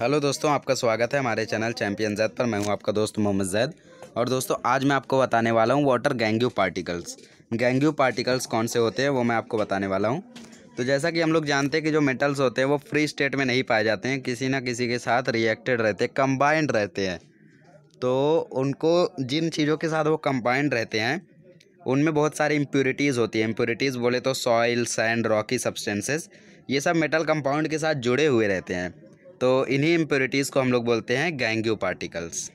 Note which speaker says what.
Speaker 1: hello दोस्तों आपका स्वागत है हमारे चैनल चैम्पियन जैद पर मैं हूं आपका दोस्त मोहम्मद जैद और दोस्तों आज मैं आपको बताने वाला हूं water gangue particles gangue particles कौन से होते हैं वो मैं आपको बताने वाला हूं तो जैसा कि हम लोग जानते हैं कि जो मेटल्स होते हैं वो फ्री स्टेट में नहीं पाए जाते हैं किसी न किसी के साथ रिएक्टेड रहते हैं कम्बाइंड रहते हैं तो उनको जिन चीज़ों के साथ वो कम्बाइंड रहते हैं उनमें बहुत सारी इम्प्योरिटीज़ होती है इम्प्योरिटीज़ बोले तो सॉइल सैंड रॉकी सब्सटेंसेस ये सब मेटल कंपाउंड के साथ जुड़े हुए रहते हैं तो इन्हीं इम्प्योरिटीज़ को हम लोग बोलते हैं गैंग्यू पार्टिकल्स